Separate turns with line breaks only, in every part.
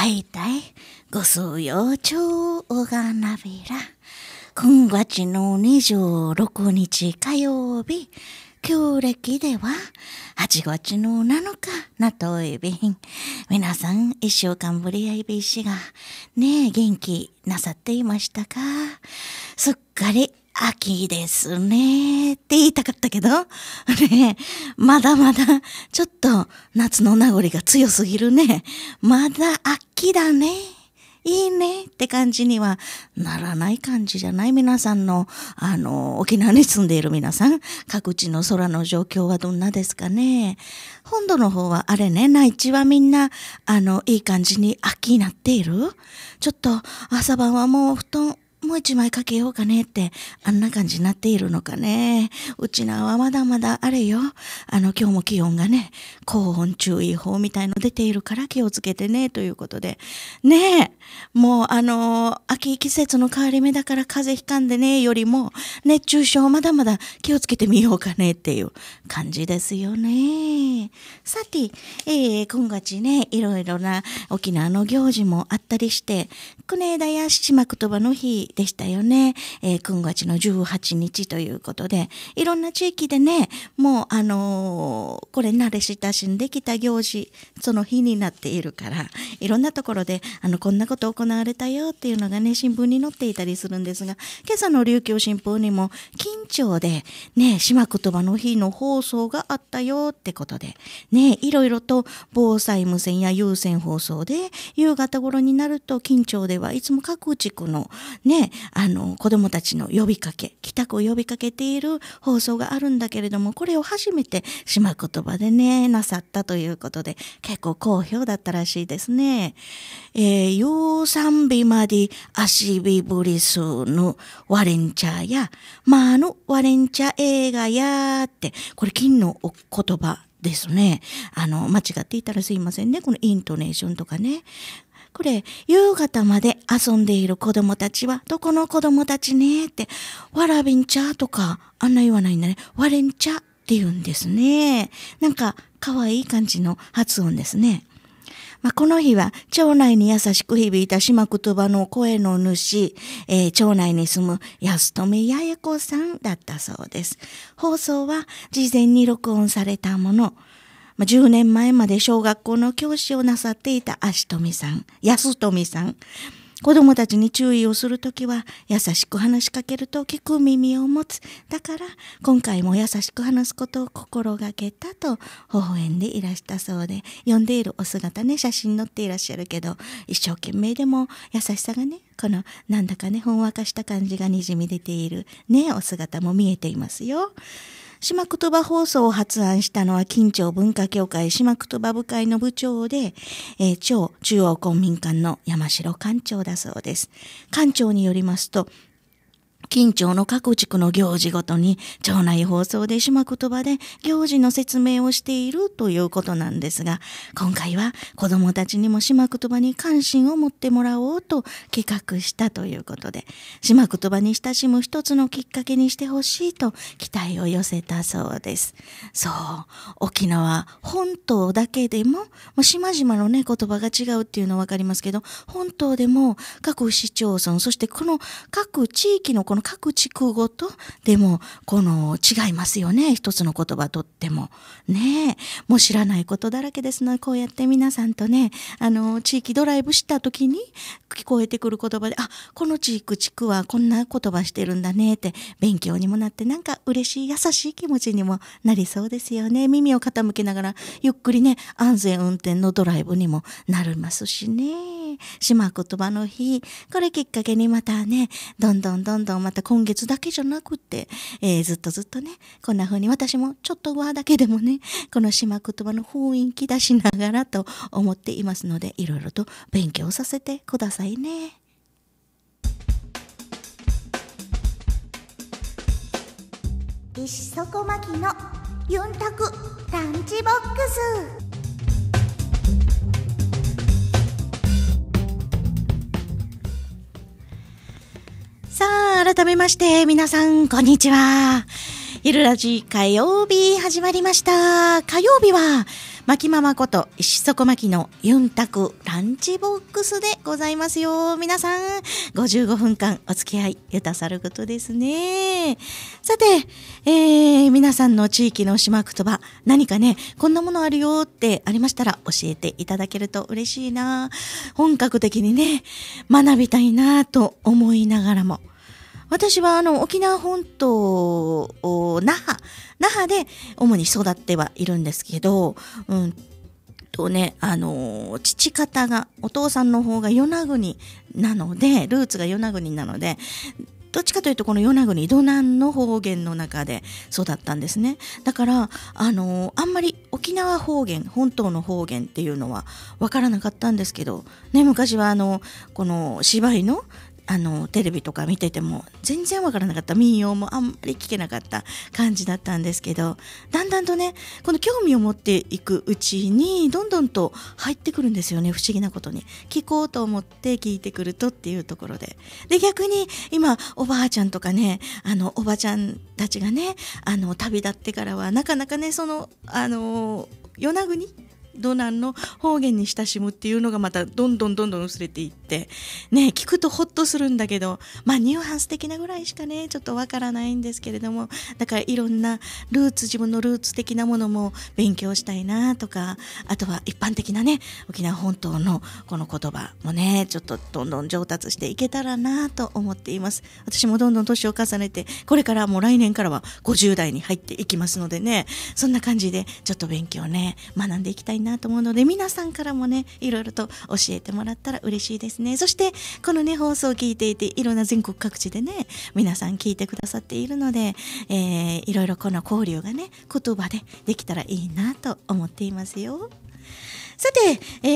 会いたい、ご数用長がなびら。今月の26日火曜日、旧暦では8月の7日なといびん。皆さん一週間ぶりあいびしがねえ元気なさっていましたかすっかり秋ですねって言いたかったけど、ねまだまだ、ちょっと夏の名残が強すぎるね。まだ秋だね。いいねって感じにはならない感じじゃない皆さんの、あの、沖縄に住んでいる皆さん、各地の空の状況はどんなですかね。本土の方はあれね、内地はみんな、あの、いい感じに秋になっている。ちょっと朝晩はもう布団もう一枚かけようかねって、あんな感じになっているのかね。うちなはまだまだあれよ。あの、今日も気温がね、高温注意報みたいの出ているから気をつけてね、ということで。ねえ、もうあの、秋季節の変わり目だから風邪ひかんでね、よりも、熱中症まだまだ気をつけてみようかねっていう感じですよね。さて、えー、今月ね、いろいろな沖縄の行事もあったりして、国枝や七幕とばの日、でしたよね。えー、9月の18日ということで、いろんな地域でね、もうあのー、これ慣れ親しんできた行事、その日になっているから、いろんなところで、あの、こんなこと行われたよっていうのがね、新聞に載っていたりするんですが、今朝の琉球新聞にも、緊張で、ね、島言葉の日の放送があったよってことで、ね、いろいろと防災無線や有線放送で、夕方頃になると、緊張ではいつも各地区のね、子あの、子供たちの呼びかけ、帰宅を呼びかけている放送があるんだけれども、これを初めて島言葉でね、なさったということで、結構好評だったらしいですね。えー、サンビマディアシビブリスのワレンチャーや、あのワレンチャー映画やって、これ金のお言葉ですね。あの、間違っていたらすいませんね。このイントネーションとかね。これ、夕方まで遊んでいる子供たちは、どこの子供たちねって、わらびんちゃとか、あんな言わないんだね。われんちゃって言うんですね。なんか、可愛い感じの発音ですね。まあ、この日は、町内に優しく響いた島言葉の声の主、えー、町内に住む安富八重子さんだったそうです。放送は、事前に録音されたもの、10年前まで小学校の教師をなさっていた足富さん、安富さん。子供たちに注意をするときは優しく話しかけると聞く耳を持つ。だから今回も優しく話すことを心がけたと微笑んでいらしたそうで、読んでいるお姿ね、写真載っていらっしゃるけど、一生懸命でも優しさがね、このなんだかね、ほんわかした感じがにじみ出ているね、お姿も見えていますよ。島言葉放送を発案したのは、近町文化協会島言葉部会の部長で、えー、町中央公民館の山城館長だそうです。館長によりますと、近町の各地区の行事ごとに町内放送で島言葉で行事の説明をしているということなんですが、今回は子供たちにも島言葉に関心を持ってもらおうと企画したということで、島言葉に親しむ一つのきっかけにしてほしいと期待を寄せたそうです。そう、沖縄本島だけでも、も島々のね、言葉が違うっていうのわかりますけど、本島でも各市町村、そしてこの各地域のこのの各地区ごとでもこの違いますよね一つの言葉とってもねもう知らないことだらけですのでこうやって皆さんとねあの地域ドライブした時に聞こえてくる言葉であこの地域地区はこんな言葉してるんだねって勉強にもなってなんか嬉しい優しい気持ちにもなりそうですよね耳を傾けながらゆっくりね安全運転のドライブにもなりますしね。島言葉の日。これきっかけにまたね、どんどんどんどんまた今月だけじゃなくて、えー、ずっとずっとね、こんな風に私もちょっとはだけでもね、この島言葉の雰囲気出しながらと思っていますので、いろいろと勉強させてくださいね。石底巻きの4クランチボックス改めまして、皆さん、こんにちは。ゆるラジ火曜日始まりました。火曜日は、まきママこと石底巻きのユンタクランチボックスでございますよ。皆さん、55分間お付き合いゆたさることですね。さて、えー、皆さんの地域の島言葉、何かね、こんなものあるよってありましたら教えていただけると嬉しいな。本格的にね、学びたいなと思いながらも、私はあの沖縄本島那覇那覇で主に育ってはいるんですけど、うんとね、あの父方がお父さんの方が与那国なのでルーツが与那国なのでどっちかというとこの与那国土南の方言の中で育ったんですねだからあのあんまり沖縄方言本島の方言っていうのは分からなかったんですけど、ね、昔はあのこの芝居のあのテレビとか見てても全然わからなかった民謡もあんまり聞けなかった感じだったんですけどだんだんとねこの興味を持っていくうちにどんどんと入ってくるんですよね不思議なことに聞こうと思って聞いてくるとっていうところでで逆に今おばあちゃんとかねあのおばちゃんたちがねあの旅立ってからはなかなかねそのあの与那国道南の方言に親しむっていうのがまたどんどんどんどん薄れていってね聞くとほっとするんだけどまあニュアンス的なぐらいしかねちょっとわからないんですけれどもだからいろんなルーツ自分のルーツ的なものも勉強したいなとかあとは一般的なね沖縄本島のこの言葉もねちょっとどんどん上達していけたらなと思っています私もどんどん年を重ねてこれからもう来年からは50代に入っていきますのでねそんな感じでちょっと勉強ね学んでいきたいななと思うので皆さんからもねいろいろと教えてもらったら嬉しいですねそしてこのね放送を聞いていていろんな全国各地でね皆さん聞いてくださっているので、えー、いろいろこの交流がね言葉でできたらいいなと思っていますよ。さて、え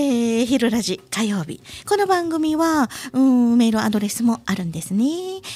ー、昼ラジ火曜日。この番組は、うん、メールアドレスもあるんですね。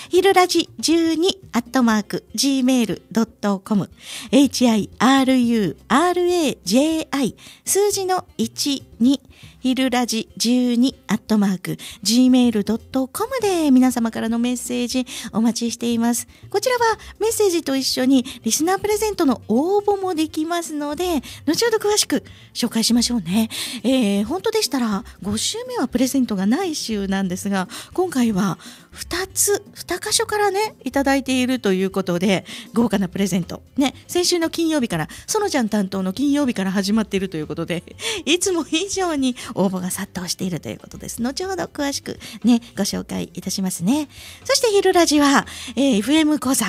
昼ラジ12アットマーク gmail.com hiruraji 数字の12ひるラジ12アットマーク gmail.com で皆様からのメッセージお待ちしています。こちらはメッセージと一緒にリスナープレゼントの応募もできますので、後ほど詳しく紹介しましょうね。えー、本当でしたら5週目はプレゼントがない週なんですが、今回は2つ2箇所からねいただいているということで豪華なプレゼントね先週の金曜日からそのちゃん担当の金曜日から始まっているということでいつも以上に応募が殺到しているということです後ほど詳しくねご紹介いたしますねそして昼ラジは、えー、FM 講座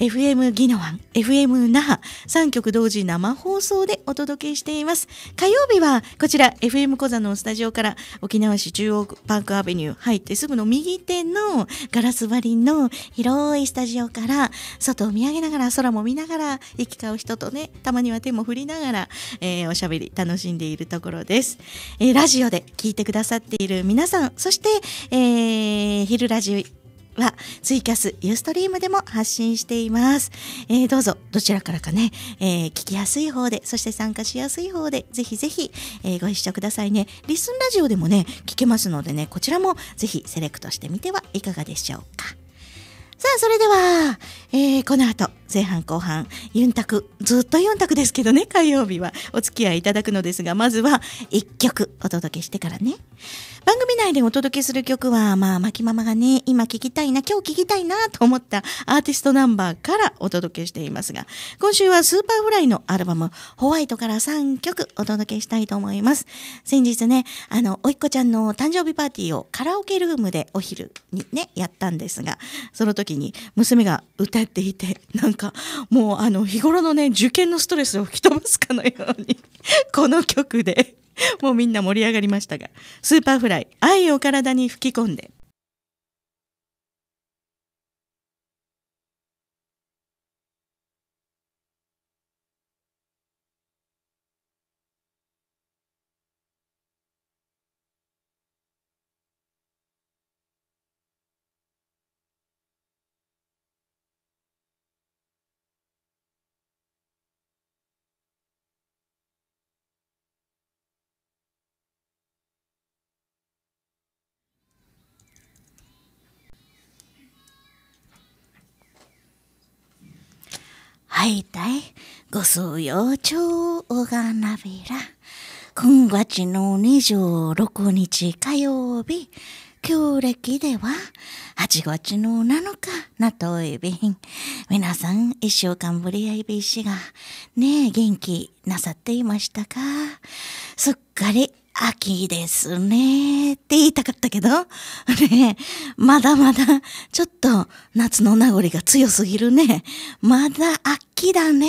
FM ギノワン FM 那覇3局同時生放送でお届けしています火曜日はこちら FM 講座のスタジオから沖縄市中央パークアベニュー入ってすぐの右手のガラス張りの広いスタジオから外を見上げながら空も見ながら行き交う人とねたまには手も振りながら、えー、おしゃべり楽しんでいるところです、えー、ラジオで聞いてくださっている皆さんそして、えー、昼ラジはツイキャス、ユーストリームでも発信しています。えー、どうぞどちらからかね、えー、聞きやすい方で、そして参加しやすい方で、ぜひぜひ、えー、ご一緒くださいね。リスンラジオでもね、聞けますのでね、こちらもぜひセレクトしてみてはいかがでしょうか。さあ、それでは、えー、この後、前半後半、ユンタク、ずっとユンタクですけどね、火曜日はお付き合いいただくのですが、まずは1曲お届けしてからね。番組内でお届けする曲は、まあ、まきママがね、今聴きたいな、今日聴きたいなと思ったアーティストナンバーからお届けしていますが、今週はスーパーフライのアルバム、ホワイトから3曲お届けしたいと思います。先日ね、あの、おいっ子ちゃんの誕生日パーティーをカラオケルームでお昼にね、やったんですが、その時に娘が歌っていて、なんか、もうあの、日頃のね、受験のストレスを吹き飛ばすかのようにこの曲でもうみんな盛り上がりましたが、スーパーフライ、愛を体に吹き込んで、会いたい、ごそ用ようちょうおがなびら。今月の26日火曜日、旧暦では8月の7日なといびん。皆さん一週間ぶり ABC がねえ元気なさっていましたかすっかり秋ですねって言いたかったけど、ねまだまだ、ちょっと夏の名残が強すぎるね。まだ秋だね。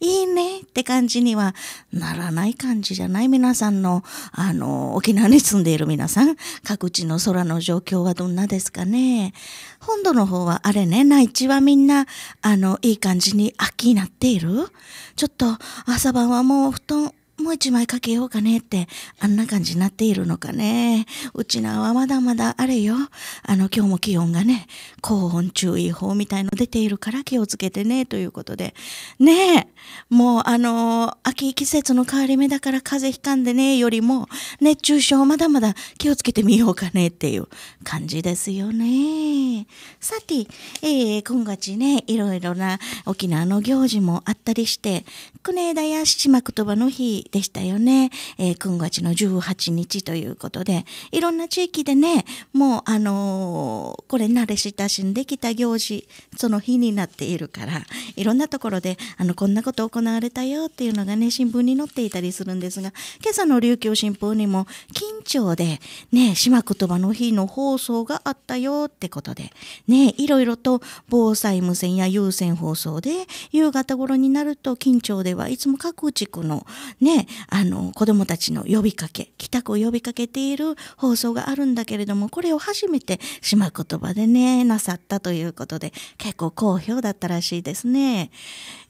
いいねって感じにはならない感じじゃない皆さんの、あの、沖縄に住んでいる皆さん、各地の空の状況はどんなですかね。本土の方はあれね、内地はみんな、あの、いい感じに秋になっている。ちょっと朝晩はもう布団もう一枚かけようかねって、あんな感じになっているのかね。うちなはまだまだあれよ。あの、今日も気温がね、高温注意報みたいの出ているから気をつけてね、ということで。ねえ、もうあの、秋季節の変わり目だから風邪ひかんでね、よりも、熱中症まだまだ気をつけてみようかねっていう感じですよね。さて、えー、今月ね、いろいろな沖縄の行事もあったりして、国枝や七幕とばの日、でしたよね。えー、9月の18日ということで、いろんな地域でね、もうあのー、これ慣れ親しんできた行事、その日になっているから、いろんなところで、あの、こんなこと行われたよっていうのがね、新聞に載っていたりするんですが、今朝の琉球新聞にも、緊張で、ね、島言葉の日の放送があったよってことで、ね、いろいろと防災無線や有線放送で、夕方頃になると、緊張ではいつも各地区のね、子あの、子供たちの呼びかけ、帰宅を呼びかけている放送があるんだけれども、これを初めて島言葉でね、なさったということで、結構好評だったらしいですね。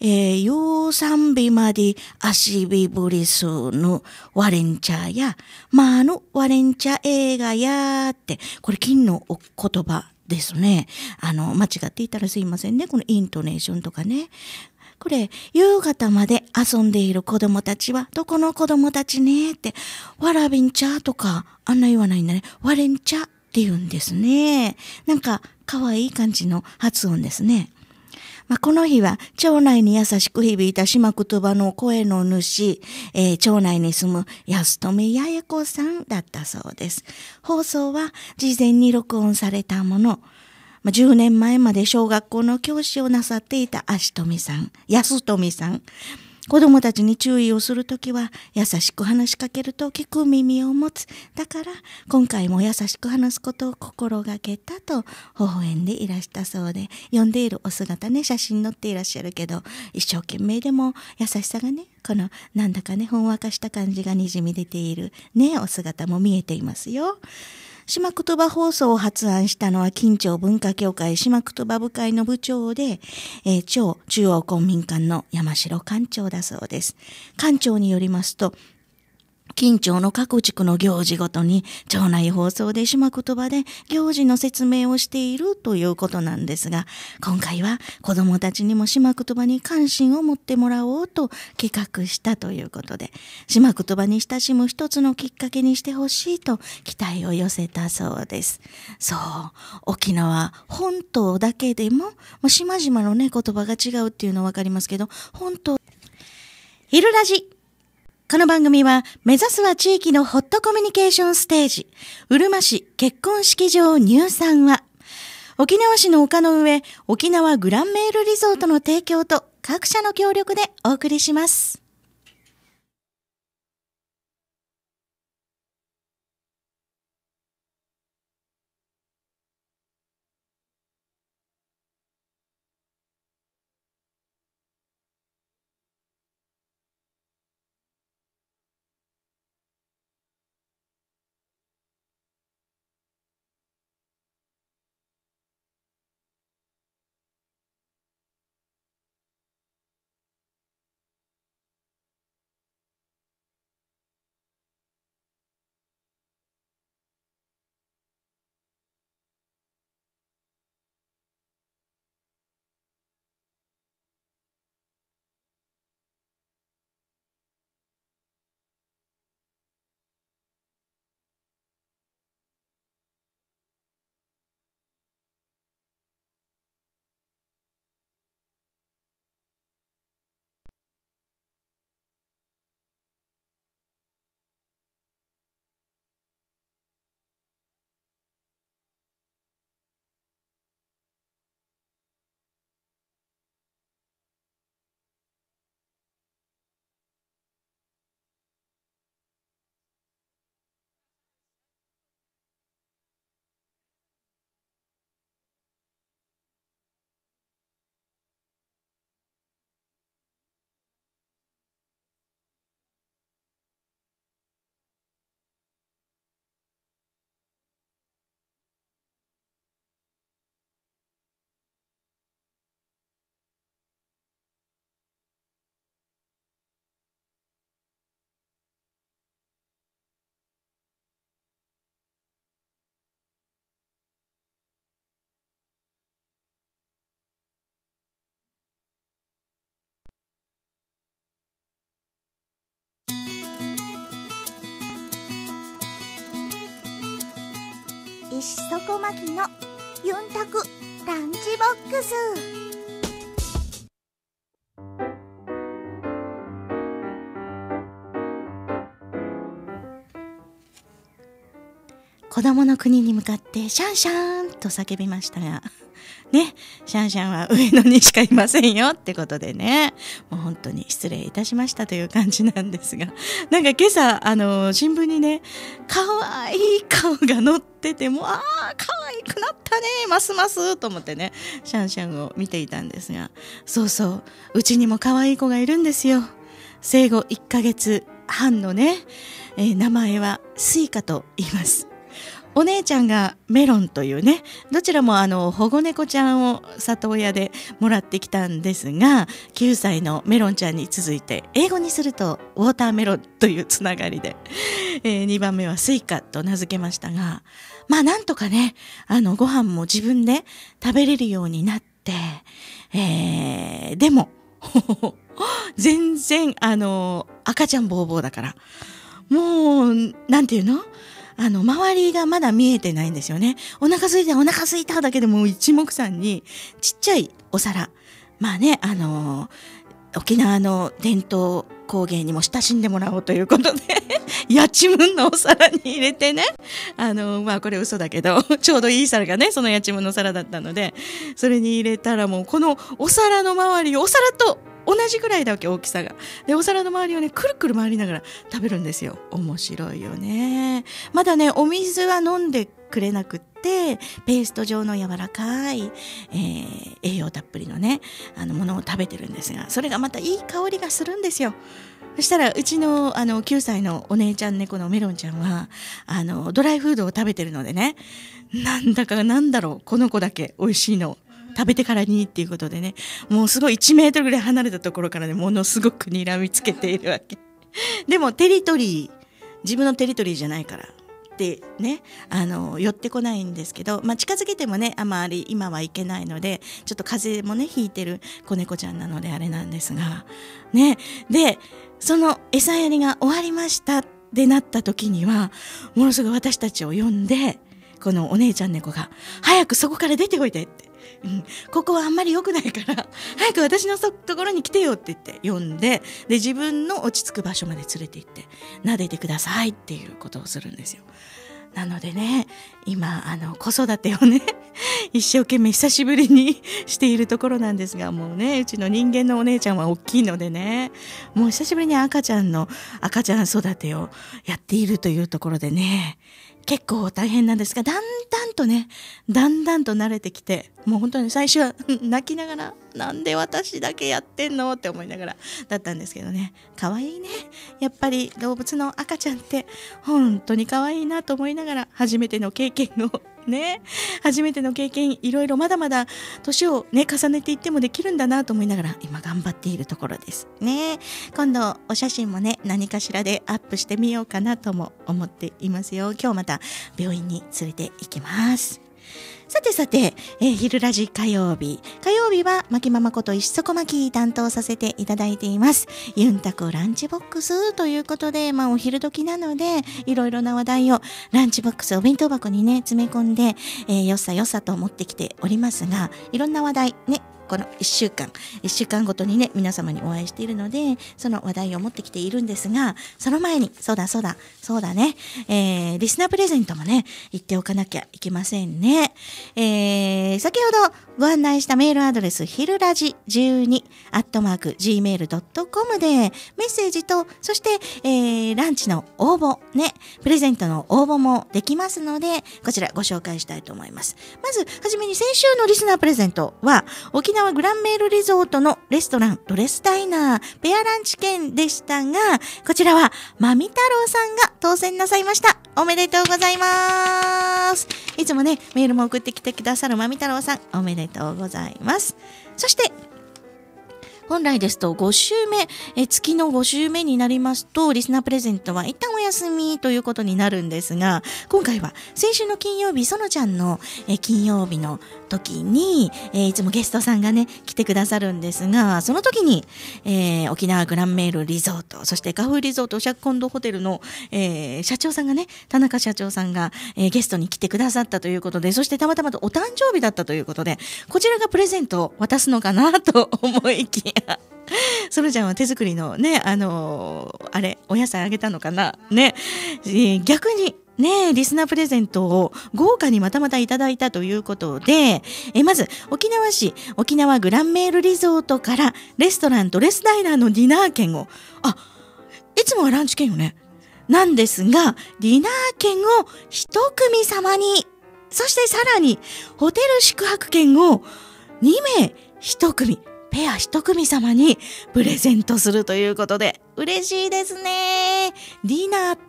えー、サンビマディアシビブリスのワレンチャーや、のワレンチャー映画やって、これ金のお言葉ですね。あの、間違っていたらすいませんね。このイントネーションとかね。これ、夕方まで遊んでいる子供たちは、どこの子供たちねって、わらびんちゃとか、あんな言わないんだね。われんちゃって言うんですね。なんか、可愛い感じの発音ですね。まあ、この日は、町内に優しく響いた島言葉の声の主、えー、町内に住む安富八重子さんだったそうです。放送は、事前に録音されたもの、10年前まで小学校の教師をなさっていた足富さん、安富さん。子供たちに注意をするときは優しく話しかけると聞く耳を持つ。だから今回も優しく話すことを心がけたと微笑んでいらしたそうで、読んでいるお姿ね、写真載っていらっしゃるけど、一生懸命でも優しさがね、このなんだかね、ほんわかした感じがにじみ出ているね、お姿も見えていますよ。島言葉放送を発案したのは、近町文化協会島言葉部会の部長で、えー、町中央公民館の山城館長だそうです。館長によりますと、緊張の各地区の行事ごとに町内放送で島言葉で行事の説明をしているということなんですが、今回は子供たちにも島言葉に関心を持ってもらおうと企画したということで、島言葉に親しむ一つのきっかけにしてほしいと期待を寄せたそうです。そう、沖縄本島だけでも、も島々のね、言葉が違うっていうの分かりますけど、本島、昼ラジこの番組は、目指すは地域のホットコミュニケーションステージ、うるま市結婚式場入山は、沖縄市の丘の上、沖縄グランメールリゾートの提供と各社の協力でお送りします。しそこまきのユンタクランチボックス子供の国に向かってシャンシャンと叫びましたがね、シャンシャンは上野にしかいませんよってことでね、もう本当に失礼いたしましたという感じなんですが、なんか今朝、あの、新聞にね、可愛い顔が載ってて、もう、ああ、可愛くなったね、ますますと思ってね、シャンシャンを見ていたんですが、そうそう、うちにも可愛い子がいるんですよ。生後1ヶ月半のね、えー、名前はスイカと言います。お姉ちゃんがメロンというねどちらもあの保護猫ちゃんを里親でもらってきたんですが9歳のメロンちゃんに続いて英語にするとウォーターメロンというつながりで、えー、2番目はスイカと名付けましたがまあなんとかねあのご飯も自分で食べれるようになって、えー、でも 全然あの赤ちゃんボーボーだからもうなんていうのあの、周りがまだ見えてないんですよね。お腹すいた、お腹すいただけでもう一目散に、ちっちゃいお皿。まあね、あのー、沖縄の伝統工芸にも親しんでもらおうということでや ちむんのお皿に入れてね、あのー、まあこれ嘘だけど ちょうどいい皿がね、そのやちむんの皿だったので、それに入れたらもうこのお皿の周りお皿と同じぐらいだわけ大きさがでお皿の周りをねくるくる回りながら食べるんですよ面白いよねまだねお水は飲んでくれなくってペースト状の柔らかい、えー、栄養たっぷりのねあのものを食べてるんですがそれがまたいい香りがするんですよそしたらうちのあの9歳のお姉ちゃん猫のメロンちゃんはあのドライフードを食べてるのでねなんだかなんだろうこの子だけ美味しいの食べてからにっていうことでねもうすごい1メートルぐらい離れたところからねものすごくにらみつけているわけでもテリトリー自分のテリトリーじゃないからってねあの寄ってこないんですけど、まあ、近づけてもねあまり今はいけないのでちょっと風邪もねひいてる子猫ちゃんなのであれなんですがねでその餌やりが終わりましたってなった時にはものすごい私たちを呼んでこのお姉ちゃん猫が「早くそこから出ておいで」ってうん、ここはあんまり良くないから早く私のところに来てよって言って呼んでで自分の落ち着く場所まで連れて行って撫でてくださいっていうことをするんですよ。なのでね今あの子育てをね 一生懸命久しぶりにしているところなんですがもうねうちの人間のお姉ちゃんは大きいのでねもう久しぶりに赤ちゃんの赤ちゃん育てをやっているというところでね結構大変なんですがだんだんとねだんだんと慣れてきてもう本当に最初は 泣きながらなんで私だけやってんのって思いながらだったんですけどね可愛いねやっぱり動物の赤ちゃんって本当に可愛いなと思いながら初めての経験をね初めての経験いろいろまだまだ年をね重ねていってもできるんだなと思いながら今頑張っているところですね今度お写真もね何かしらでアップしてみようかなとも思っていますよ今日また病院に連れて行きますさてさて、えー、昼ラジ火曜日。火曜日は、まきままこと石底巻き担当させていただいています。ユンタクランチボックスということで、まあお昼時なので、いろいろな話題をランチボックス、お弁当箱にね、詰め込んで、えー、よさよさと持ってきておりますが、いろんな話題、ね、この1週間1週間ごとにね皆様にお会いしているのでその話題を持ってきているんですがその前にそうだそうだそうだね、えー、リスナープレゼントもね言っておかなきゃいけませんね、えー、先ほどご案内したメールアドレスひるらじ12アットマーク gmail.com でメッセージとそして、えー、ランチの応募ねプレゼントの応募もできますのでこちらご紹介したいと思いますまずはじめに先週のリスナープレゼントは沖縄グランメールリゾートのレストランドレスダイナーペアランチ券でしたが、こちらはまみ太郎さんが当選なさいました。おめでとうございます。いつもね、メールも送ってきてくださるまみ太郎さん、おめでとうございます。そして、本来ですと5週目、え月の5週目になりますと、リスナープレゼントは一旦お休みということになるんですが、今回は先週の金曜日、そのちゃんの、え金曜日の時に、えいつもゲストさんがね、来てくださるんですが、その時に、えー、沖縄グランメールリゾート、そしてカフリゾートシャッコンドホテルの、えー、社長さんがね、田中社長さんが、えー、ゲストに来てくださったということで、そしてたまたまとお誕生日だったということで、こちらがプレゼントを渡すのかなと思いきソルちゃんは手作りのね、あのー、あれ、お野菜あげたのかなね、えー、逆に、ねリスナープレゼントを豪華にまたまたいただいたということで、えまず、沖縄市沖縄グランメールリゾートからレストランとレスダイナーのディナー券を、あ、いつもはランチ券よね。なんですが、ディナー券を一組様に、そしてさらに、ホテル宿泊券を2名一組。ペア一組様にプレゼントするということで、嬉しいですね。ディナーと、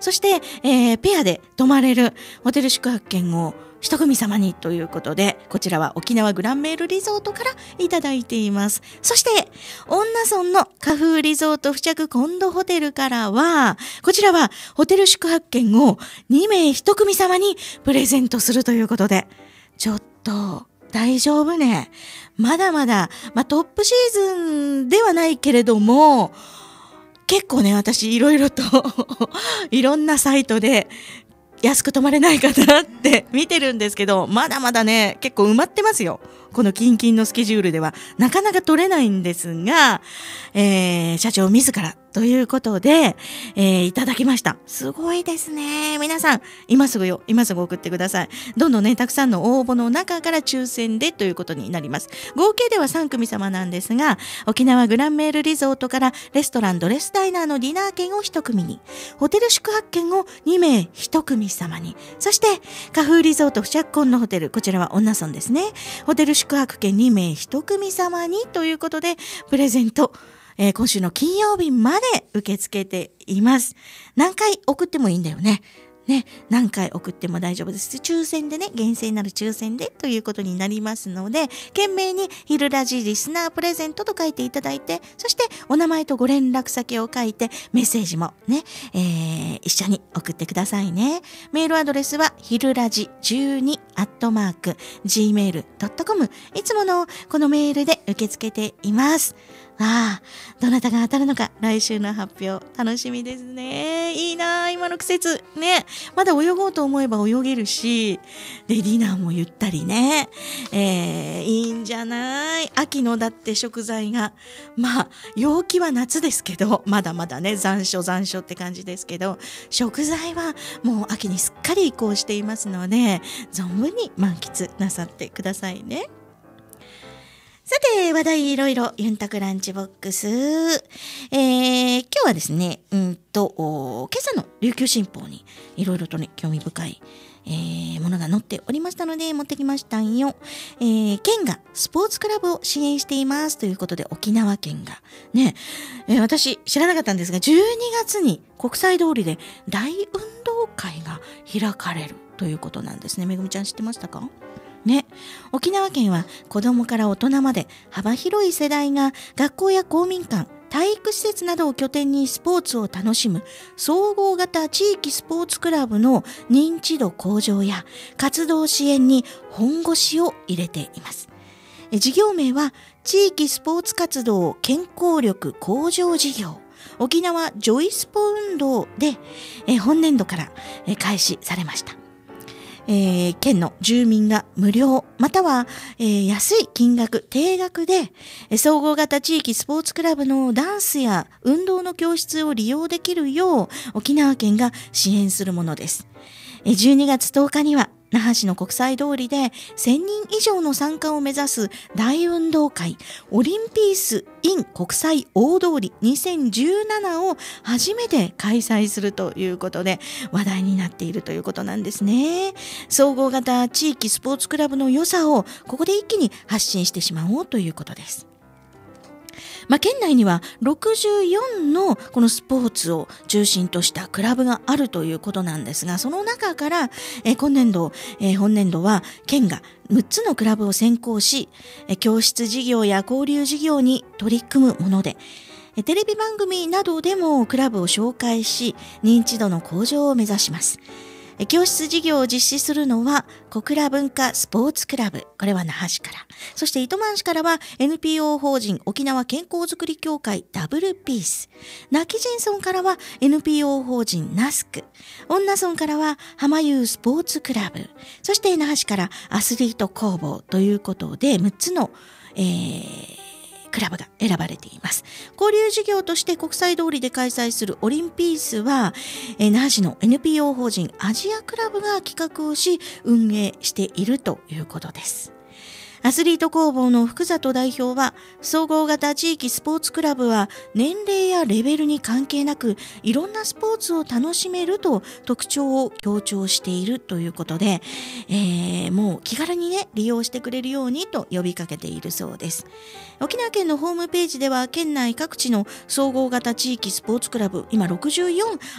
そして、えー、ペアで泊まれるホテル宿泊券を一組様にということで、こちらは沖縄グランメールリゾートからいただいています。そして、恩納村の花風リゾート付着コンドホテルからは、こちらはホテル宿泊券を2名一組様にプレゼントするということで、ちょっと、大丈夫ね。まだまだ、まあ、トップシーズンではないけれども、結構ね、私いろいろと いろんなサイトで安く泊まれないかなって見てるんですけど、まだまだね、結構埋まってますよ。このキンキンのスケジュールではなかなか取れないんですが、えー、社長自らということで、えー、いただきました。すごいですね。皆さん、今すぐよ、今すぐ送ってください。どんどんね、たくさんの応募の中から抽選でということになります。合計では3組様なんですが、沖縄グランメールリゾートからレストランドレスダイナーのディナー券を1組に、ホテル宿泊券を2名1組様に、そして、花風リゾート不着婚のホテル、こちらは女村ですね。ホテル宿泊券2名1組様にということで、プレゼント、えー、今週の金曜日まで受け付けています。何回送ってもいいんだよね。ね、何回送っても大丈夫です。抽選でね、厳正なる抽選でということになりますので、懸命にヒルラジリスナープレゼントと書いていただいて、そしてお名前とご連絡先を書いて、メッセージもね、えー、一緒に送ってくださいね。メールアドレスは、ヒルラジ12アットマーク gmail.com いつものこのメールで受け付けています。ああ、どなたが当たるのか来週の発表楽しみですね。いいな今の季節。ね。まだ泳ごうと思えば泳げるし、で、ディナーもゆったりね。えー、いいんじゃない秋のだって食材が。まあ、陽気は夏ですけど、まだまだね、残暑残暑って感じですけど、食材はもう秋にすっかり移行していますので、存分に満喫なさってくださいね。さて、話題いろいろ、ユンタクランチボックス。えー、今日はですね、うんと、今朝の琉球新報にいろいろとね、興味深い、えー、ものが載っておりましたので、持ってきましたんよ。えー、県がスポーツクラブを支援していますということで、沖縄県が。ね、えー、私知らなかったんですが、12月に国際通りで大運動会が開かれるということなんですね。めぐみちゃん知ってましたかね、沖縄県は子どもから大人まで幅広い世代が学校や公民館体育施設などを拠点にスポーツを楽しむ総合型地域スポーツクラブの認知度向上や活動支援に本腰を入れています。事業名は地域スポーツ活動健康力向上事業沖縄ジョイスポ運動で本年度から開始されました。えー、県の住民が無料、または、えー、安い金額、定額で、総合型地域スポーツクラブのダンスや運動の教室を利用できるよう、沖縄県が支援するものです。12月10日には那覇市の国際通りで1000人以上の参加を目指す大運動会オリンピース in 国際大通り2017を初めて開催するということで話題になっているということなんですね総合型地域スポーツクラブの良さをここで一気に発信してしまおうということですまあ、県内には64のこのスポーツを中心としたクラブがあるということなんですが、その中から、えー、今年度、えー、本年度は県が6つのクラブを選考し、えー、教室事業や交流事業に取り組むもので、えー、テレビ番組などでもクラブを紹介し、認知度の向上を目指します。教室事業を実施するのは小倉文化スポーツクラブこれは那覇市からそして糸満市からは NPO 法人沖縄健康づくり協会ダブルピース泣き人村からは NPO 法人ナスク女村からは浜湯スポーツクラブそして那覇市からアスリート工房ということで6つの、えークラブが選ばれています。交流事業として国際通りで開催するオリンピースは、え那覇市の NPO 法人アジアクラブが企画をし、運営しているということです。アスリート工房の福里代表は、総合型地域スポーツクラブは年齢やレベルに関係なく、いろんなスポーツを楽しめると特徴を強調しているということで、えー、もう気軽にね、利用してくれるようにと呼びかけているそうです。沖縄県のホームページでは、県内各地の総合型地域スポーツクラブ、今64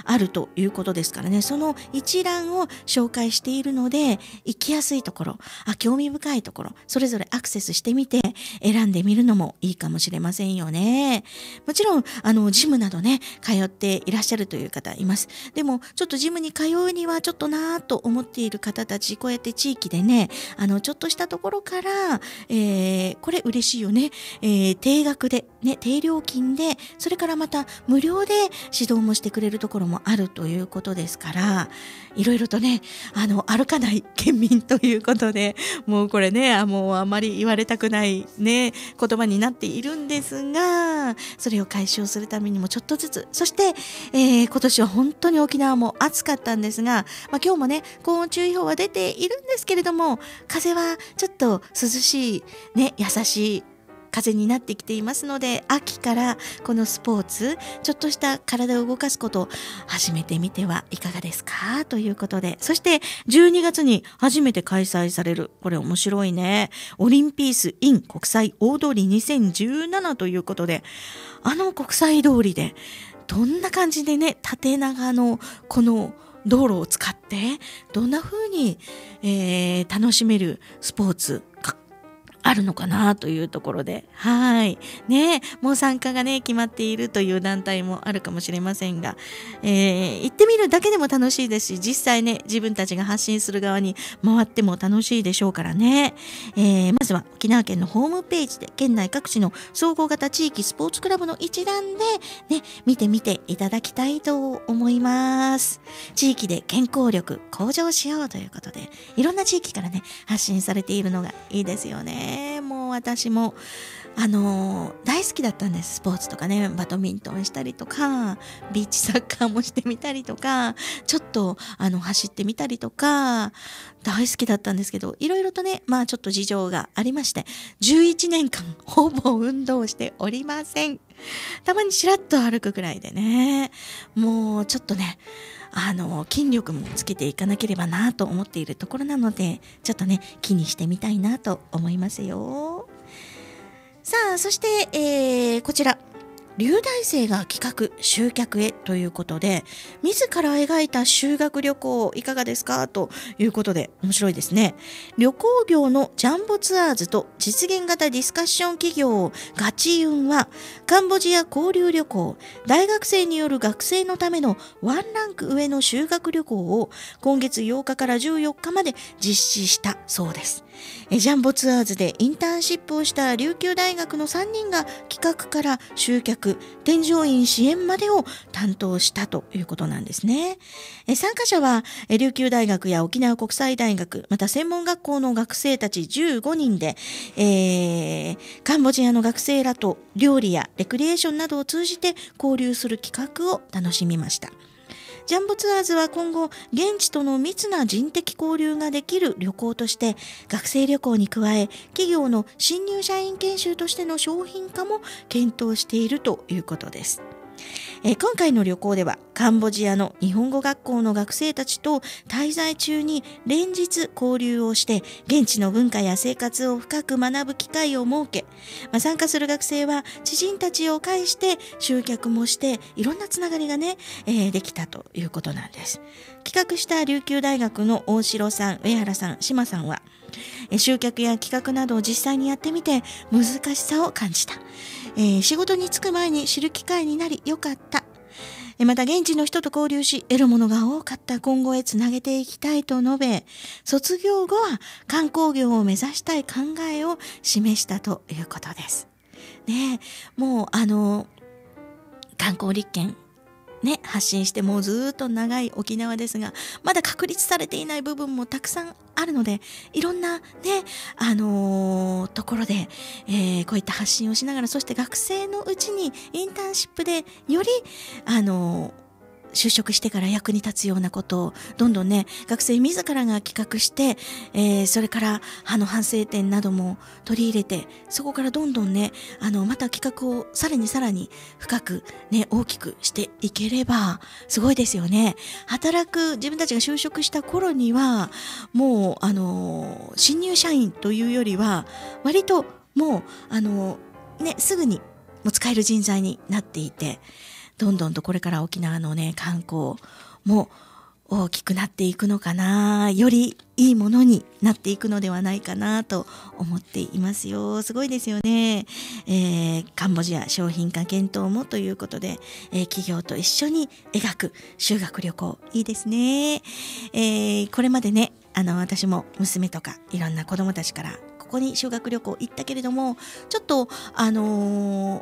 あるということですからね、その一覧を紹介しているので、行きやすいところ、あ興味深いところ、それぞれれアクセスしてみて選んでみるのもいいかもしれませんよね。もちろん、あの、ジムなどね、通っていらっしゃるという方います。でも、ちょっとジムに通うにはちょっとなぁと思っている方たち、こうやって地域でね、あの、ちょっとしたところから、えー、これ嬉しいよね。えー、定額で、ね、低料金で、それからまた無料で指導もしてくれるところもあるということですから、いろいろとね、あの、歩かない県民ということで、もうこれね、もうあまり言われたくないね、言葉になっているんですが、それを解消するためにもちょっとずつ、そして、えー、今年は本当に沖縄も暑かったんですが、まあ、今日もね、高温注意報は出ているんですけれども、風はちょっと涼しい、ね、優しい風になってきていますので秋からこのスポーツちょっとした体を動かすことを始めてみてはいかがですかということでそして12月に初めて開催されるこれ面白いねオリンピースイン国際大通り2017ということであの国際通りでどんな感じでね縦長のこの道路を使ってどんな風に、えー、楽しめるスポーツあるのかなというところではいねもう参加がね決まっているという団体もあるかもしれませんが、えー、行ってみるだけでも楽しいですし実際ね自分たちが発信する側に回っても楽しいでしょうからね、えー、まずは沖縄県のホームページで県内各地の総合型地域スポーツクラブの一覧でね見てみていただきたいと思います地域で健康力向上しようということでいろんな地域からね発信されているのがいいですよね私もあの大好きだったんですスポーツとかねバドミントンしたりとかビーチサッカーもしてみたりとかちょっとあの走ってみたりとか大好きだったんですけどいろいろとねまあちょっと事情がありまして11年間 ほぼ運動しておりませんたまにしらっと歩くぐらいでねもうちょっとねあの筋力もつけていかなければなと思っているところなのでちょっとね気にしてみたいなと思いますよ。さあ、そして、えー、こちら。留大生が企画集客へということで自ら描いた修学旅行いかがですかということで面白いですね旅行業のジャンボツアーズと実現型ディスカッション企業ガチ運はカンボジア交流旅行大学生による学生のためのワンランク上の修学旅行を今月8日から14日まで実施したそうですジャンボツアーズでインターンシップをした琉球大学の3人が企画から集客、添乗員支援までを担当したということなんですね。参加者は琉球大学や沖縄国際大学、また専門学校の学生たち15人で、えー、カンボジアの学生らと料理やレクリエーションなどを通じて交流する企画を楽しみました。ジャンボツアーズは今後、現地との密な人的交流ができる旅行として、学生旅行に加え、企業の新入社員研修としての商品化も検討しているということです。えー、今回の旅行ではカンボジアの日本語学校の学生たちと滞在中に連日交流をして現地の文化や生活を深く学ぶ機会を設け、まあ、参加する学生は知人たちを介して集客もしていろんなつながりがね、えー、できたということなんです企画した琉球大学の大城さん上原さん島さんは「え集客や企画などを実際にやってみて難しさを感じた、えー、仕事に就く前に知る機会になり良かったまた現地の人と交流し得るものが多かった今後へつなげていきたいと述べ卒業後は観光業を目指したい考えを示したということです。ねもうあの観光立憲ね、発信してもうずっと長い沖縄ですが、まだ確立されていない部分もたくさんあるので、いろんなね、あのー、ところで、えー、こういった発信をしながら、そして学生のうちにインターンシップでより、あのー就職してから役に立つようなことをどんどんね学生自らが企画して、えー、それからあの反省点なども取り入れてそこからどんどんねあのまた企画をさらにさらに深くね大きくしていければすごいですよね働く自分たちが就職した頃にはもうあの新入社員というよりは割ともうあのねすぐにもう使える人材になっていてどんどんとこれから沖縄のね観光も大きくなっていくのかなよりいいものになっていくのではないかなと思っていますよすごいですよね、えー、カンボジア商品化検討もということで、えー、企業と一緒に描く修学旅行いいですね、えー、これまでねあの私も娘とかいろんな子供たちからここに修学旅行行ったけれどもちょっとあのー、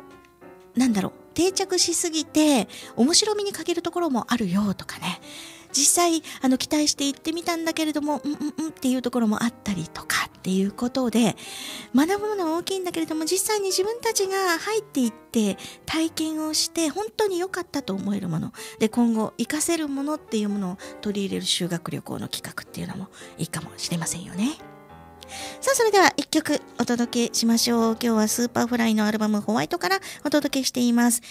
なんだろう定着しすぎて面白みに欠けるところもあるよとかね実際あの期待して行ってみたんだけれどもうんうんうんっていうところもあったりとかっていうことで学ぶものは大きいんだけれども実際に自分たちが入っていって体験をして本当に良かったと思えるもので今後活かせるものっていうものを取り入れる修学旅行の企画っていうのもいいかもしれませんよね。さあ、それでは一曲お届けしましょう。今日はスーパーフライのアルバムホワイトからお届けしています。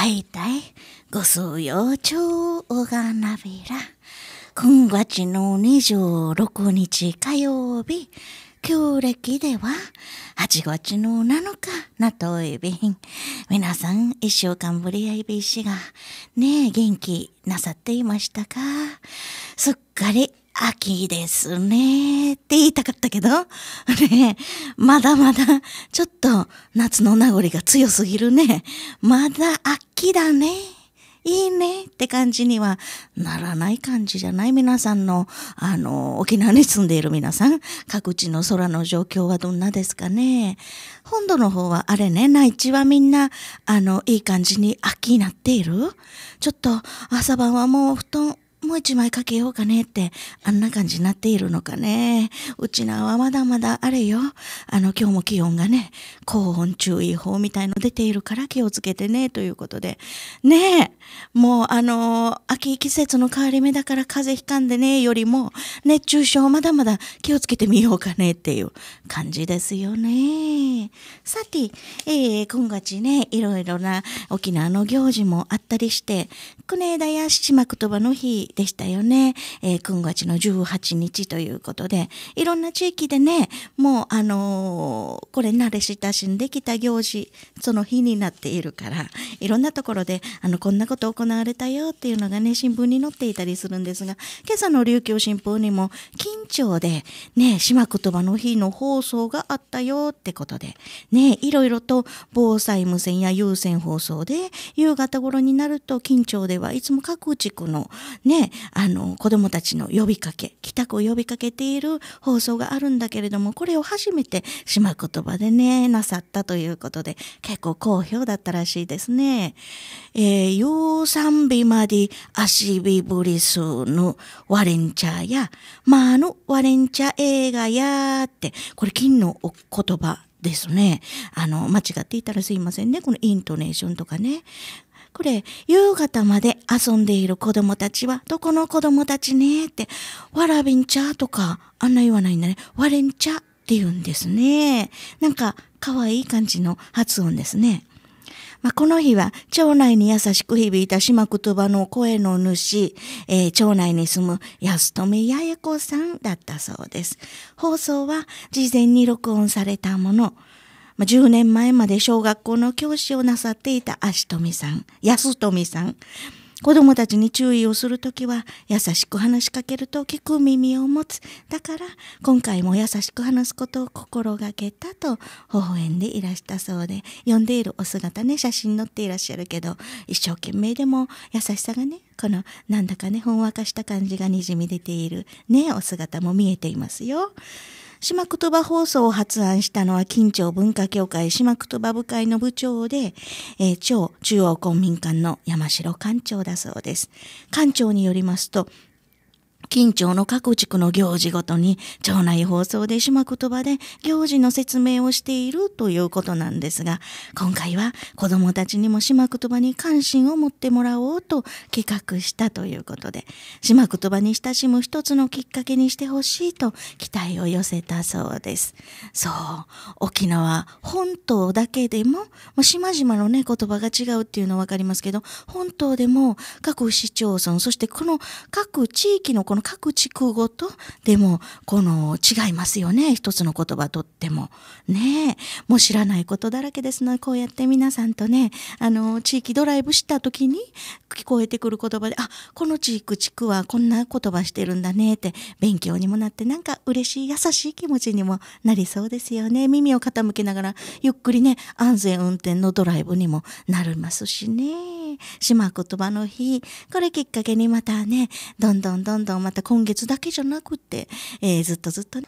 会いたい、ご数用長がなびら。今月の26日火曜日、旧暦では8月の7日なといびん。皆さん一週間ぶりあいびしがねえ元気なさっていましたかすっかり秋ですねって言いたかったけど、ねまだまだ、ちょっと夏の名残が強すぎるね。まだ秋だね。いいねって感じにはならない感じじゃない皆さんの、あの、沖縄に住んでいる皆さん、各地の空の状況はどんなですかね。本土の方はあれね、内地はみんな、あの、いい感じに秋になっている。ちょっと朝晩はもう布団もう一枚かけようかねって、あんな感じになっているのかね。うちなはまだまだあれよ。あの、今日も気温がね、高温注意報みたいの出ているから気をつけてね、ということで。ねえ、もうあの、秋季節の変わり目だから風邪ひかんでね、よりも、熱中症まだまだ気をつけてみようかねっていう感じですよね。さて、えー、今月ね、いろいろな沖縄の行事もあったりして、国枝や七幕とばの日、でしたよね。えー、9月の18日ということで、いろんな地域でね、もうあのー、これ慣れ親しんできた行事、その日になっているから、いろんなところで、あの、こんなこと行われたよっていうのがね、新聞に載っていたりするんですが、今朝の琉球新聞にも、緊張で、ね、島言葉の日の放送があったよってことで、ね、いろいろと防災無線や有線放送で、夕方頃になると、緊張ではいつも各地区のね、子あの、子供たちの呼びかけ、帰宅を呼びかけている放送があるんだけれども、これを初めて島言葉でね、なさったということで、結構好評だったらしいですね。えー、サンビマディアシビブリスのワレンチャーや、あのワレンチャー映画やって、これ金のお言葉ですね。あの、間違っていたらすいませんね。このイントネーションとかね。これ、夕方まで遊んでいる子供たちは、どこの子供たちねって、わらびんちゃとか、あんな言わないんだね。われんちゃって言うんですね。なんか、可愛い感じの発音ですね。まあ、この日は、町内に優しく響いた島言葉の声の主、えー、町内に住む安富八重子さんだったそうです。放送は、事前に録音されたもの、10年前まで小学校の教師をなさっていた足富さん、安富さん。子供たちに注意をするときは優しく話しかけると聞く耳を持つ。だから今回も優しく話すことを心がけたと微笑んでいらしたそうで、読んでいるお姿ね、写真載っていらっしゃるけど、一生懸命でも優しさがね、このなんだかね、ほんわかした感じがにじみ出ているね、お姿も見えていますよ。島言葉放送を発案したのは、近町文化協会島言葉部会の部長で、えー、町中央公民館の山城館長だそうです。館長によりますと、緊張の各地区の行事ごとに町内放送で島言葉で行事の説明をしているということなんですが、今回は子供たちにも島言葉に関心を持ってもらおうと企画したということで、島言葉に親しむ一つのきっかけにしてほしいと期待を寄せたそうです。そう、沖縄本島だけでも、も島々のね、言葉が違うっていうのわかりますけど、本島でも各市町村、そしてこの各地域のこのの各地区ごとでもこの違いますよね一つの言葉とってもねもう知らないことだらけですのでこうやって皆さんとねあの地域ドライブした時に聞こえてくる言葉であこの地域地区はこんな言葉してるんだねって勉強にもなってなんか嬉しい優しい気持ちにもなりそうですよね耳を傾けながらゆっくりね安全運転のドライブにもなりますしね。島言葉の日。これきっかけにまたね、どんどんどんどんまた今月だけじゃなくて、えー、ずっとずっとね、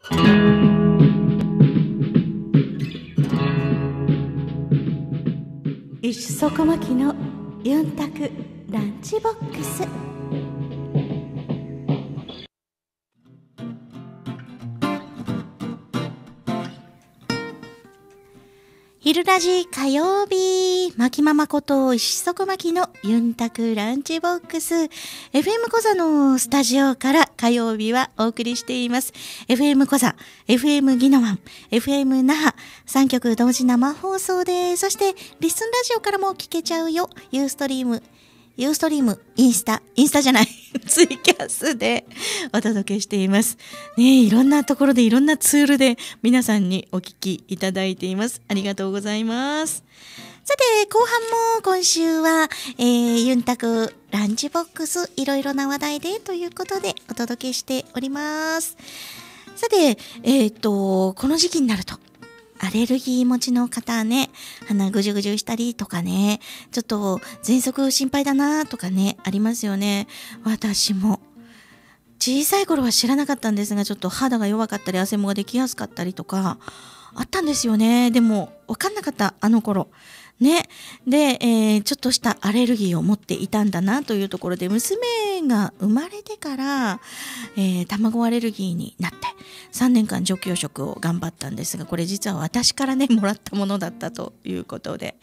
一種底巻きのユ択ランチボックス昼ラジ火曜日、まきママこと石足まきのユンタクランチボックス、FM 小座のスタジオから火曜日はお送りしています。FM 小座、FM ギノワン、FM 那覇、3曲同時生放送で、そしてリスンラジオからも聞けちゃうよ、ユーストリーム、ユーストリーム、インスタ、インスタじゃない、ツイキャスでお届けしています。ねいろんなところでいろんなツールで皆さんにお聞きいただいています。ありがとうございます。さて、後半も今週は、えー、ユンタクランチボックス、いろいろな話題でということでお届けしております。さて、えっ、ー、と、この時期になると、アレルギー持ちの方ね、鼻ぐじゅぐじゅしたりとかね、ちょっと喘息心配だなとかね、ありますよね。私も。小さい頃は知らなかったんですが、ちょっと肌が弱かったり、汗もができやすかったりとか、あったんですよね。でも、わかんなかった、あの頃。ね。で、えー、ちょっとしたアレルギーを持っていたんだなというところで、娘が生まれてから、えー、卵アレルギーになって、3年間除去食を頑張ったんですが、これ実は私からね、もらったものだったということで、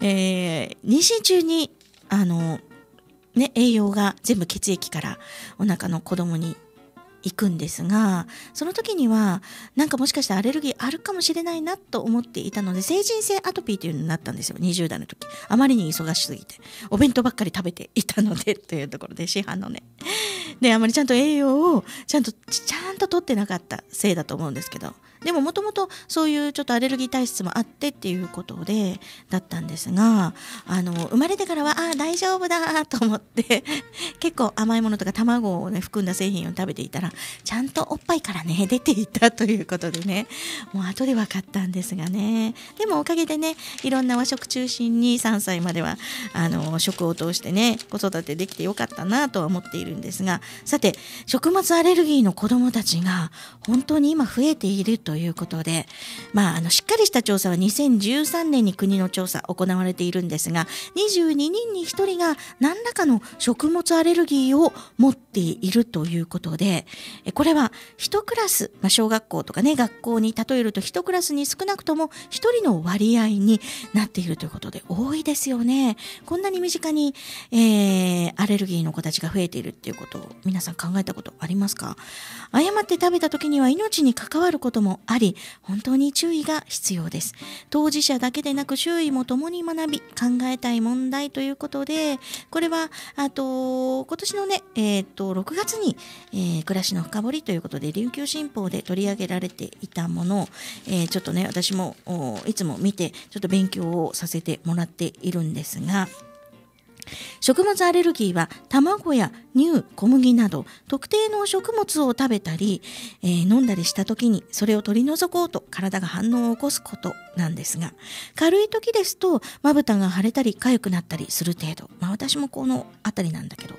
えー、妊娠中に、あの、ね、栄養が全部血液からお腹の子供に行くんですがその時にはなんかもしかしたらアレルギーあるかもしれないなと思っていたので成人性アトピーというのになったんですよ20代の時あまりに忙しすぎてお弁当ばっかり食べていたのでというところで市販のねであまりちゃんと栄養をちゃんとちゃんと取ってなかったせいだと思うんですけどでももともとそういうちょっとアレルギー体質もあってっていうことでだったんですがあの生まれてからはあ大丈夫だと思って 結構甘いものとか卵を、ね、含んだ製品を食べていたらちゃんとおっぱいからね出ていたということでねもう後で分かったんですがねでもおかげでねいろんな和食中心に3歳まではあの食を通してね子育てできてよかったなとは思っているんですがさて食物アレルギーの子どもたちが本当に今増えているとということで、まあ、あのしっかりした調査は2013年に国の調査行われているんですが22人に1人が何らかの食物アレルギーを持っているということでこれは1クラス、まあ、小学校とかね学校に例えると1クラスに少なくとも1人の割合になっているということで多いですよね。こんなに身近に、えー、アレルギーの子たちが増えているっていうことを皆さん考えたことありますか誤って食べた時には命に関わることもあり本当に注意が必要です当事者だけでなく周囲も共に学び考えたい問題ということでこれはあと今年のね、えー、と6月に、えー、暮らしの深掘りということで琉球新報で取り上げられていたものを、えー、ちょっとね私もいつも見てちょっと勉強をさせてもらっているんですが。食物アレルギーは卵や乳小麦など特定の食物を食べたり、えー、飲んだりした時にそれを取り除こうと体が反応を起こすことなんですが軽い時ですとまぶたが腫れたり痒くなったりする程度、まあ、私もこの辺りなんだけど、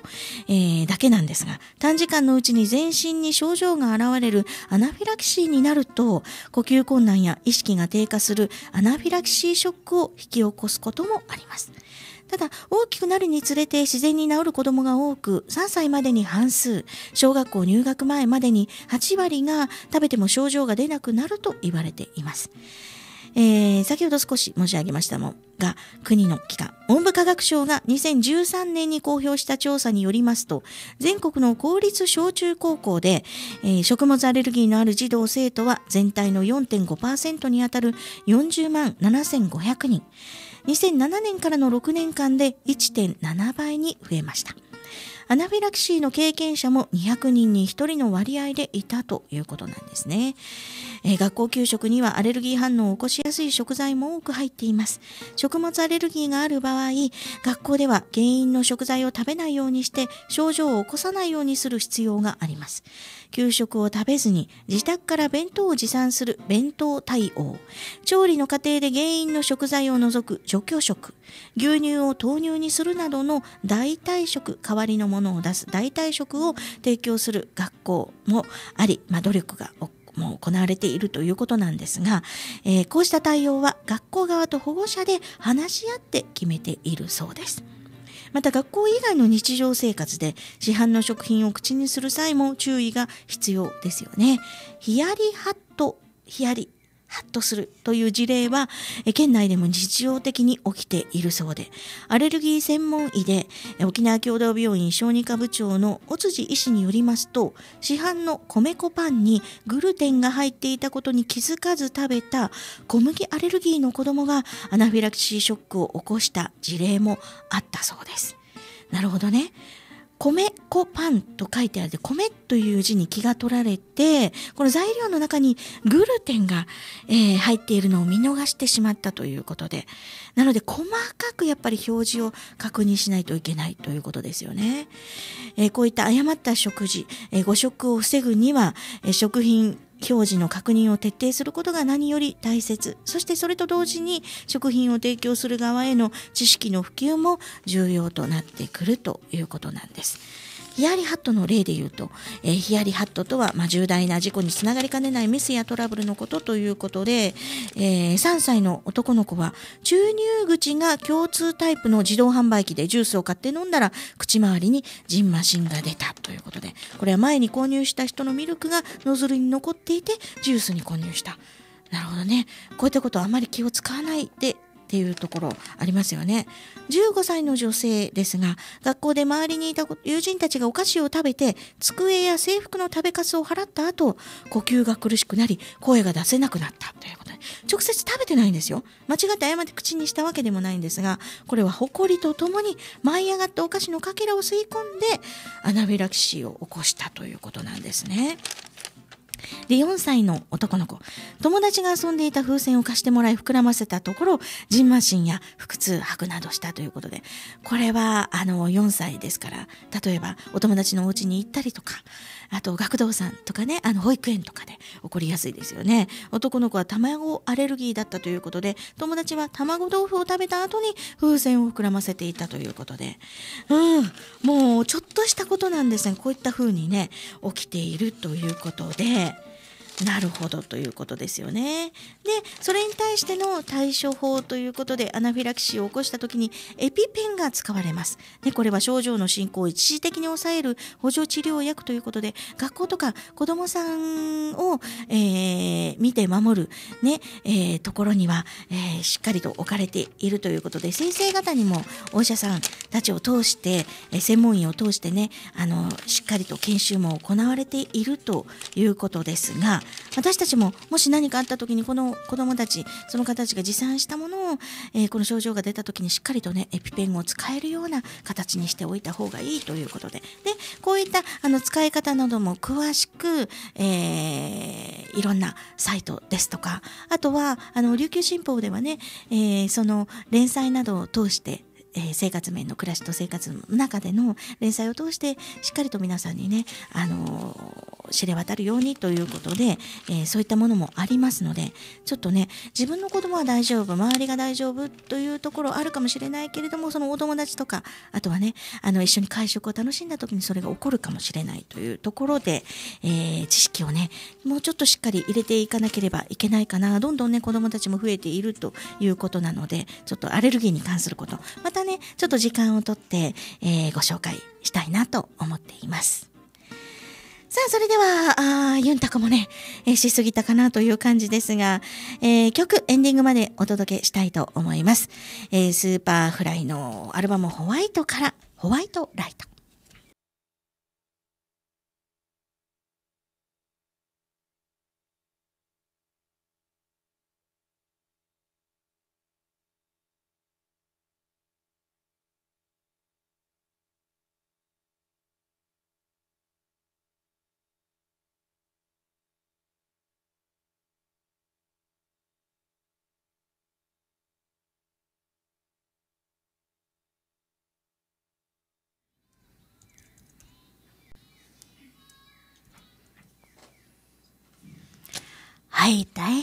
えー、だけなんですが短時間のうちに全身に症状が現れるアナフィラキシーになると呼吸困難や意識が低下するアナフィラキシーショックを引き起こすこともあります。ただ大きくなるにつれて自然に治る子どもが多く3歳までに半数小学校入学前までに8割が食べても症状が出なくなると言われています。えー、先ほど少し申し上げましたもが国の機関文部科学省が2013年に公表した調査によりますと全国の公立小中高校で、えー、食物アレルギーのある児童生徒は全体の4.5%にあたる40万7500人。2007年からの6年間で1.7倍に増えました。アナフィラキシーの経験者も200人に1人の割合でいたということなんですね。えー、学校給食にはアレルギー反応を起こしやすい食材も多く入っています。食物アレルギーがある場合、学校では原因の食材を食べないようにして症状を起こさないようにする必要があります。給食を食べずに自宅から弁当を持参する弁当対応調理の過程で原因の食材を除く除去食牛乳を豆乳にするなどの代替食代わりのものを出す代替食を提供する学校もあり、まあ、努力がもう行われているということなんですが、えー、こうした対応は学校側と保護者で話し合って決めているそうです。また学校以外の日常生活で市販の食品を口にする際も注意が必要ですよね。ヒヤリハット、ヒヤリハッとするという事例は県内でも日常的に起きているそうでアレルギー専門医で沖縄共同病院小児科部長の尾辻医師によりますと市販の米粉パンにグルテンが入っていたことに気づかず食べた小麦アレルギーの子どもがアナフィラキシーショックを起こした事例もあったそうです。なるほどね。米粉パンと書いてある米という字に気が取られて、この材料の中にグルテンが、えー、入っているのを見逃してしまったということで、なので細かくやっぱり表示を確認しないといけないということですよね。えー、こういった誤った食事、えー、誤食を防ぐには、え食品表示の確認を徹底することが何より大切そしてそれと同時に食品を提供する側への知識の普及も重要となってくるということなんです。ヒヤリハットの例で言うと、えー、ヒヤリハットとは、まあ、重大な事故につながりかねないミスやトラブルのことということで、えー、3歳の男の子は注入口が共通タイプの自動販売機でジュースを買って飲んだら口周りにジンマシンが出たということでこれは前に購入した人のミルクがノズルに残っていてジュースに混入した。なるほどね。こういったことはあまり気を使わないでっていうところありますよね。15歳の女性ですが学校で周りにいた友人たちがお菓子を食べて机や制服の食べかすを払った後呼吸が苦しくなり声が出せなくなったということで直接食べてないんですよ間違って誤って口にしたわけでもないんですがこれは誇りとともに舞い上がったお菓子のかけらを吸い込んでアナフィラキシーを起こしたということなんですね。で4歳の男の子友達が遊んでいた風船を貸してもらい膨らませたところじんましんや腹痛吐くなどしたということでこれはあの4歳ですから例えばお友達のお家に行ったりとかあと学童さんとかねあの保育園とかで、起こりやすいですよね男の子は卵アレルギーだったということで友達は卵豆腐を食べた後に風船を膨らませていたということでうんもうちょっとしたことなんですねこういった風にね起きているということで。なるほどということですよね。でそれに対しての対処法ということでアナフィラキシーを起こした時にエピペンが使われます。でこれは症状の進行を一時的に抑える補助治療薬ということで学校とか子どもさんを、えー、見て守るね、えー、ところには、えー、しっかりと置かれているということで先生方にもお医者さんたちを通して、え専門医を通してねあのしっかりと研修も行われているということですが。私たちももし何かあった時にこの子どもたちその方たちが持参したものを、えー、この症状が出た時にしっかりとねエピペンを使えるような形にしておいた方がいいということででこういったあの使い方なども詳しく、えー、いろんなサイトですとかあとはあの琉球新報ではね、えー、その連載などを通してえー、生活面の暮らしと生活の中での連載を通してしっかりと皆さんにね、あのー、知れ渡るようにということで、えー、そういったものもありますのでちょっとね自分の子供は大丈夫周りが大丈夫というところあるかもしれないけれどもそのお友達とかあとはねあの一緒に会食を楽しんだ時にそれが起こるかもしれないというところで、え知識をねもうちょっとしっかり入れていかなければいけないかなどんどんね子供たちも増えているということなのでちょっとアレルギーに関することまたたね、ちょっと時間をとって、えー、ご紹介したいなと思っています。さあ、それでは、あユンタコもね、えー、しすぎたかなという感じですが、えー、曲、エンディングまでお届けしたいと思います。えー、スーパーフライのアルバムホワイトから、ホワイトライト。会いたい、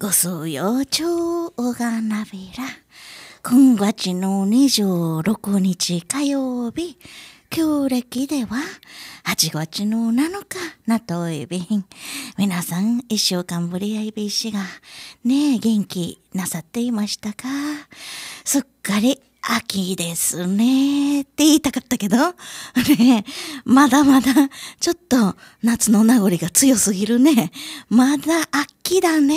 ごそうようちょうおがなびら。今月の26日火曜日、旧暦では8月の7日なといびん。皆さん一週間ぶりやいびしがねえ元気なさっていましたかすっかり秋ですねって言いたかったけど、ねまだまだ、ちょっと夏の名残が強すぎるね。まだ秋だね。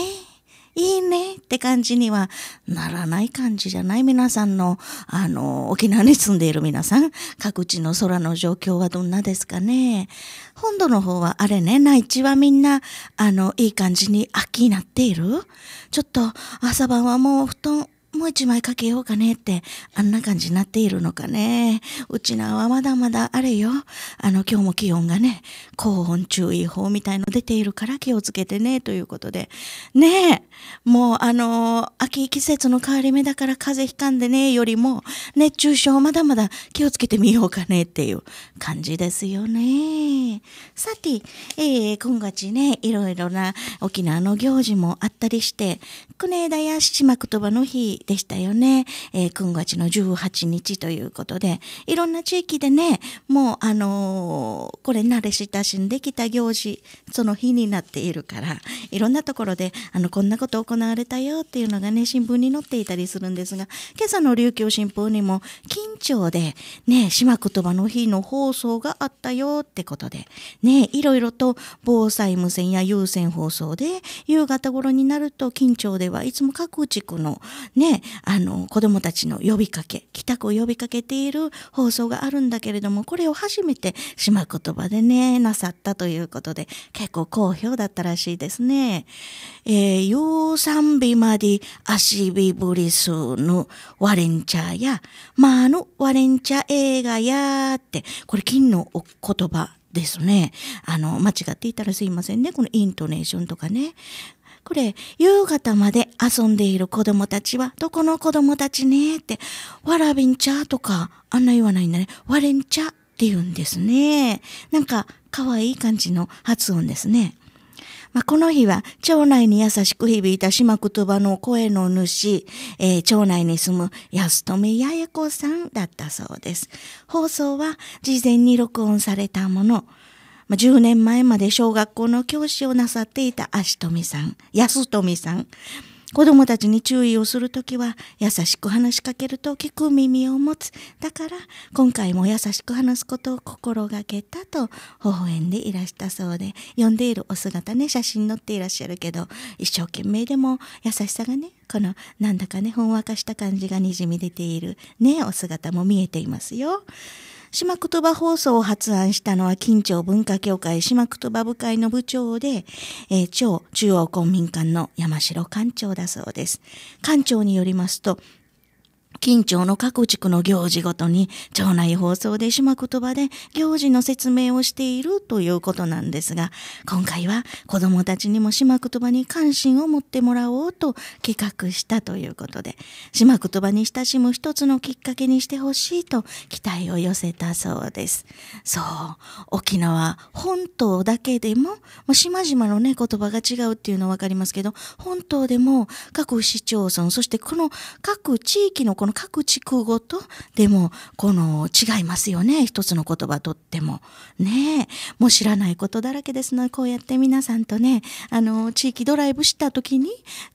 いいねって感じにはならない感じじゃない皆さんの、あの、沖縄に住んでいる皆さん、各地の空の状況はどんなですかね。本土の方はあれね、内地はみんな、あの、いい感じに秋になっている。ちょっと朝晩はもう布団もう一枚かけようかねって、あんな感じになっているのかね。うちなはまだまだあれよ。あの、今日も気温がね、高温注意報みたいの出ているから気をつけてね、ということで。ねえ、もうあの、秋季節の変わり目だから風邪ひかんでね、よりも、熱中症まだまだ気をつけてみようかねっていう感じですよね。さて、えー、今月ね、いろいろな沖縄の行事もあったりして、国枝や七幕とばの日、でしたよね。えー、9月の18日ということで、いろんな地域でね、もうあのー、これ慣れ親しんできた行事、その日になっているから、いろんなところで、あの、こんなこと行われたよっていうのがね、新聞に載っていたりするんですが、今朝の琉球新聞にも、緊張で、ね、島言葉の日の放送があったよってことで、ね、いろいろと防災無線や有線放送で、夕方頃になると、緊張ではいつも各地区のね、子あの、子供たちの呼びかけ、帰宅を呼びかけている放送があるんだけれども、これを初めて島言葉でね、なさったということで、結構好評だったらしいですね。えー、サンビマディアシビブリスのワレンチャーや、のワレンチャー映画やって、これ金のお言葉ですね。あの、間違っていたらすいませんね。このイントネーションとかね。これ、夕方まで遊んでいる子供たちは、どこの子供たちねって、わらびんちゃとか、あんな言わないんだね。われんちゃって言うんですね。なんか、可愛い感じの発音ですね。まあ、この日は、町内に優しく響いた島言葉の声の主、えー、町内に住む安富八重子さんだったそうです。放送は、事前に録音されたもの、10年前まで小学校の教師をなさっていた足富さん、安富さん。子供たちに注意をするときは優しく話しかけると聞く耳を持つ。だから今回も優しく話すことを心がけたと微笑んでいらしたそうで、読んでいるお姿ね、写真載っていらっしゃるけど、一生懸命でも優しさがね、このなんだかね、ほんわかした感じがにじみ出ているね、お姿も見えていますよ。島言葉放送を発案したのは、近町文化協会島言葉部会の部長で、えー、町中央公民館の山城館長だそうです。館長によりますと、近町の各地区の行事ごとに町内放送で島言葉で行事の説明をしているということなんですが、今回は子供たちにも島言葉に関心を持ってもらおうと企画したということで、島言葉に親しむ一つのきっかけにしてほしいと期待を寄せたそうです。そう、沖縄本島だけでも、も島々のね、言葉が違うっていうのはわかりますけど、本島でも各市町村、そしてこの各地域のこのの各地区ごとでもこの違いますよね一つの言葉とってもねもう知らないことだらけですのでこうやって皆さんとねあの地域ドライブした時に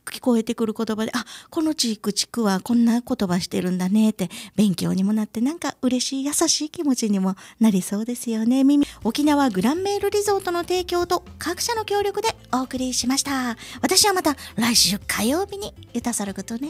聞こえてくる言葉であこの地域地区はこんな言葉してるんだねって勉強にもなってなんか嬉しい優しい気持ちにもなりそうですよね耳沖縄グランメールリゾートの提供と各社の協力でお送りしました私はまた来週火曜日にゆたさることね。